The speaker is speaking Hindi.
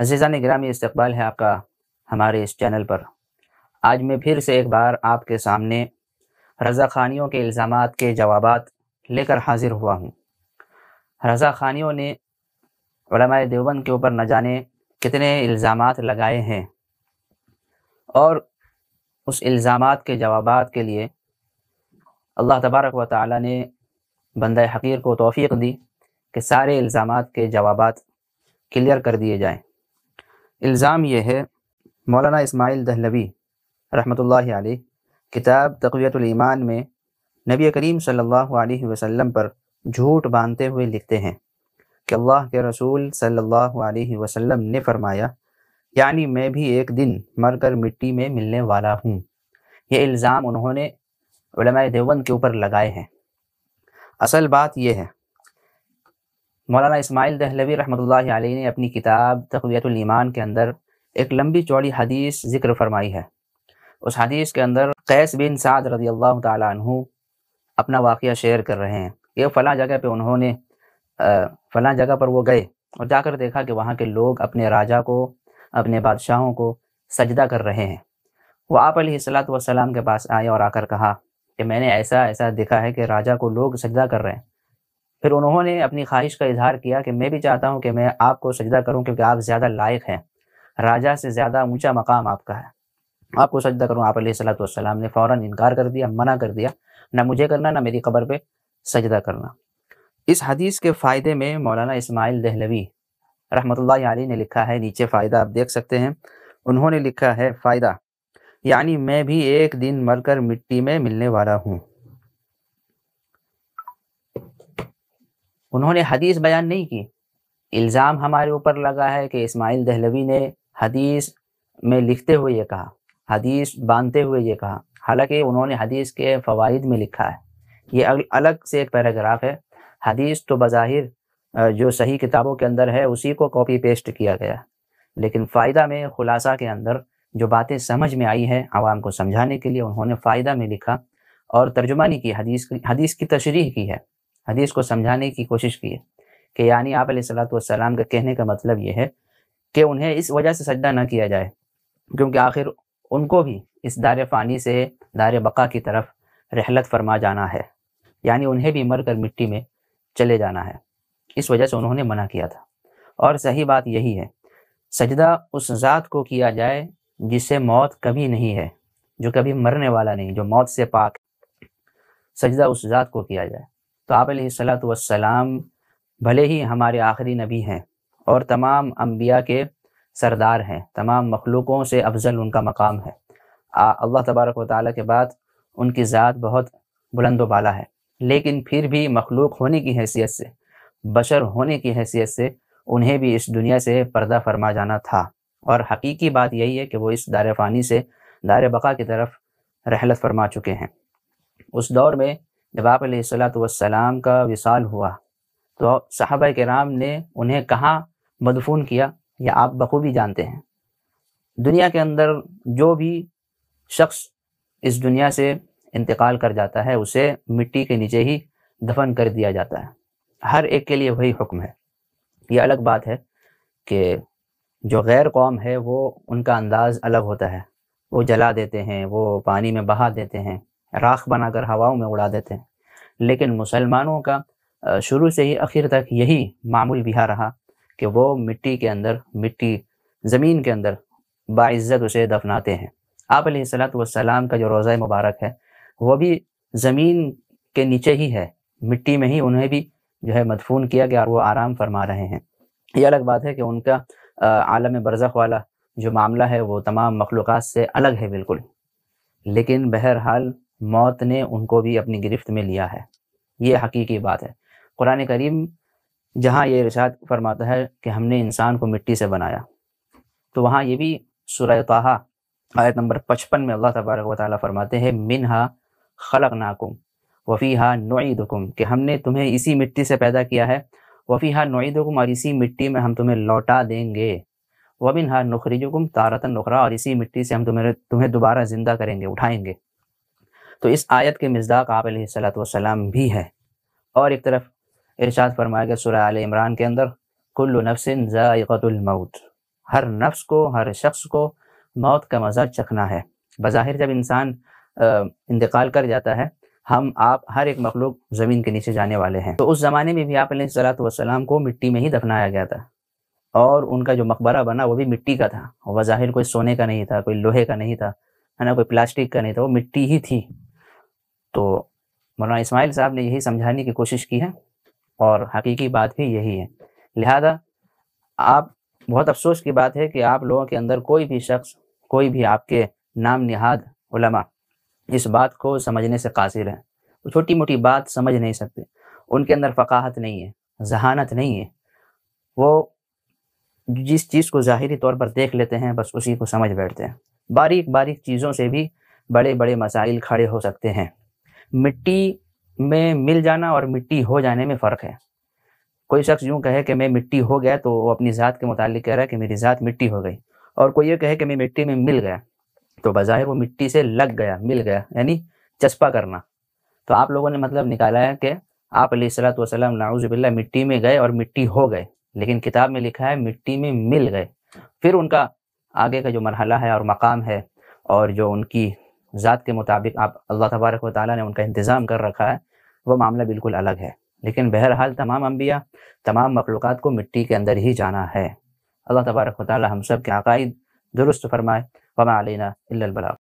अजीज़ा निगराम ये इस्तबाल है आपका हमारे इस चैनल पर आज मैं फिर से एक बार आपके सामने रज़ा खानियों के इल्ज़ाम के जवाब लेकर हाजिर हुआ हूँ रज़ा खानियों ने देवबंद के ऊपर न जाने कितने इल्ज़ाम लगाए हैं और उस इल्ज़ाम के जवाब के लिए अल्लाह तबारक व ताली ने बंद हकीर को तोफ़ी दी कि सारे इल्ज़ाम के जवाब क्लियर कर दिए जाएँ इल्ज़ाम ये है मौलाना इस्माइल दहलवी रहमतुल्लाह अलैह किताब तकवीतमान में नबी करीम सल्लल्लाहु अलैहि वसल्लम पर झूठ बांधते हुए लिखते हैं कि अल्लाह के रसूल सल्लल्लाहु अलैहि वसल्लम ने फरमाया यानी मैं भी एक दिन मर कर मिट्टी में मिलने वाला हूँ ये इल्ज़ाम उन्होंने देवबंद के ऊपर लगाए हैं असल बात यह है मौलाना इसमाइल दहलवी रहमत अलैह ने अपनी किताब तकवीतुलईमान के अंदर एक लंबी चौड़ी हदीस जिक्र फरमाई है उस हदीस के अंदर कैस बिन साद रजी अल्लाह तु अपना वाक़ शेयर कर रहे हैं ये फ़लाँ जगह पर उन्होंने फ़लाँ जगह पर वो गए और जाकर देखा कि वहाँ के लोग अपने राजा को अपने बादशाहों को सजदा कर रहे हैं वो आप सलात वसलाम के पास आए और आकर कहा कि मैंने ऐसा ऐसा देखा है कि राजा को लोग सजदा कर रहे हैं फिर उन्होंने अपनी ख्वाहिश का इजहार किया कि मैं भी चाहता हूँ कि मैं आपको सजदा करूँ क्योंकि आप ज़्यादा लायक हैं राजा से ज़्यादा ऊंचा मकाम आपका है आपको सजदा करूँ आप सलाम ने फ़ौर इनकार कर दिया मना कर दिया ना मुझे करना ना मेरी खबर पर सजदा करना इस हदीस के फ़ायदे में मौलाना इसमाइल दहलवी रहमतुल्लाह आली ने लिखा है नीचे फ़ायदा आप देख सकते हैं उन्होंने लिखा है फ़ायदा यानी मैं भी एक दिन मरकर मिट्टी में मिलने वाला हूँ उन्होंने हदीस बयान नहीं की इल्ज़ाम हमारे ऊपर लगा है कि इस्माइल दहलवी ने हदीस में लिखते हुए ये कहा हदीस बांधते हुए ये कहा हालांकि उन्होंने हदीस के फ़वाद में लिखा है ये अलग से एक पैराग्राफ है हदीस तो बज़ाहिर जो सही किताबों के अंदर है उसी को कॉपी पेस्ट किया गया लेकिन फ़ायदा में खुलासा के अंदर जो बातें समझ में आई हैं आवाम को समझाने के लिए उन्होंने फ़ायदा में लिखा और तर्जुमानी की हदीस की हदीस की तशरीह की है हदीस को समझाने की कोशिश की है कि यानी आप सलाम का कहने का मतलब ये है कि उन्हें इस वजह से सजदा ना किया जाए क्योंकि आखिर उनको भी इस दार फ़ानी से दार बका की तरफ रहलत फरमा जाना है यानी उन्हें भी मर कर मिट्टी में चले जाना है इस वजह से उन्होंने मना किया था और सही बात यही है सजदा उस ज़ात को किया जाए जिसे मौत कभी नहीं है जो कभी मरने वाला नहीं जो मौत से पाक सजदा उस ज़ात को किया जाए तो आप सलाम भले ही हमारे आखिरी नबी हैं और तमाम अम्बिया के सरदार हैं तमाम मखलूक़ों से अफजल उनका मकाम है अल्लाह तबारक व के बाद उनकी ज़ात बहुत बुलंद वाला है लेकिन फिर भी मखलूक होने की हैसियत से बशर होने की हैसियत से उन्हें भी इस दुनिया से पर्दा फरमा जाना था और हकीकी बात यही है कि वो इस दार फ़ानी से दार बका की तरफ रहलत फरमा चुके हैं उस दौर में जब आप सलाम का विसाल हुआ तो साहब कराम ने उन्हें कहाँ मदफून किया यह आप बखूबी जानते हैं दुनिया के अंदर जो भी शख्स इस दुनिया से इंतकाल कर जाता है उसे मिट्टी के नीचे ही दफन कर दिया जाता है हर एक के लिए वही हुक्म है यह अलग बात है कि जो गैर कौम है वो उनका अंदाज़ अलग होता है वो जला देते हैं वो पानी में बहा देते हैं राख बनाकर हवाओं में उड़ा देते हैं लेकिन मुसलमानों का शुरू से ही आखिर तक यही मामूल बिहा रहा कि वो मिट्टी के अंदर मिट्टी ज़मीन के अंदर बाज्ज़त उसे दफनाते हैं आप सलाम का जो रोज़ा मुबारक है वह भी ज़मीन के नीचे ही है मिट्टी में ही उन्हें भी जो है मदफून किया गया और वो आराम फरमा रहे हैं यह अलग बात है कि उनका आलम बरज़ख वाला जो मामला है वो तमाम मखलूक़ात से अलग है बिल्कुल लेकिन बहरहाल मौत ने उनको भी अपनी गिरफ्त में लिया है ये हकीकी बात है कुरान करीम जहाँ ये रिशात फरमाता है कि हमने इंसान को मिट्टी से बनाया तो वहाँ ये भी सूर्य आयत नंबर पचपन में अल्लाह तबारक वाली फरमाते हैं मिन हा खलक नाकुम वफ़ी हा नोईदुकुम कि हमने तुम्हें इसी मिट्टी से पैदा किया है वफ़ी हा नोईदुकुम और इसी मिट्टी में हम तुम्हें लौटा देंगे वबिन हा नुखरीजुकुम तारतन नुखरा और इसी मिट्टी से हम तुम्हें तुम्हें दोबारा ज़िंदा करेंगे उठाएंगे तो इस आयत के मजदाक आप सलाम भी है और एक तरफ इरशाद फरमाया गया सुर आल इमरान के अंदर कुल्लु नफसिन ज़ायक़तुलमौत हर नफ्स को हर शख्स को मौत का मज़ा चखना है बज़ाहिर जब इंसान इंतकाल कर जाता है हम आप हर एक मखलूक ज़मीन के नीचे जाने वाले हैं तो उस ज़माने में भी आप सलाम को मिट्टी में ही दफनाया गया था और उनका जो मकबरा बना वो भी मिट्टी का था वज़ाहिर कोई सोने का नहीं था कोई लोहे का नहीं था है ना कोई प्लास्टिक का नहीं था वो मिट्टी ही थी तो मौलाना इसमाइल साहब ने यही समझाने की कोशिश की है और हकीकी बात भी यही है लिहाजा आप बहुत अफसोस की बात है कि आप लोगों के अंदर कोई भी शख्स कोई भी आपके नाम निहाद उलमा इस बात को समझने से कासिर है वो छोटी मोटी बात समझ नहीं सकते उनके अंदर फ़काहत नहीं है जहानत नहीं है वो जिस चीज़ को ज़ाहरी तौर पर देख लेते हैं बस उसी को समझ बैठते हैं बारीक बारीक चीज़ों से भी बड़े बड़े मसाइल खड़े हो सकते हैं मिट्टी में मिल जाना और मिट्टी हो जाने में फ़र्क है कोई शख्स यूँ कहे कि मैं मिट्टी हो गया तो वो अपनी ज़ात के मुतालिक कह रहा है कि मेरी ज़ात मिट्टी हो गई और कोई ये कहे कि मैं मिट्टी में मिल गया तो बज़ाहिर वो मिट्टी से लग गया मिल गया यानी चस्पा करना तो आप लोगों ने मतलब निकाला है कि आप सलात नाउज़बिल्ला मिट्टी में गए और मिट्टी हो गए लेकिन किताब में लिखा है मिट्टी में मिल गए फिर उनका आगे का जो मरहला है और मकाम है और जो उनकी ज़ात के मुताबिक आप अल्लाह तबारक व ताली ने उनका इंतज़ाम कर रखा है वह मामला बिल्कुल अलग है लेकिन बहरहाल तमाम अम्बिया तमाम मखलूक़ को मिट्टी के अंदर ही जाना है अल्लाह तबारक ताली हम सब के अकायद दुरुस्त फरमाए वमा अलैना अलबला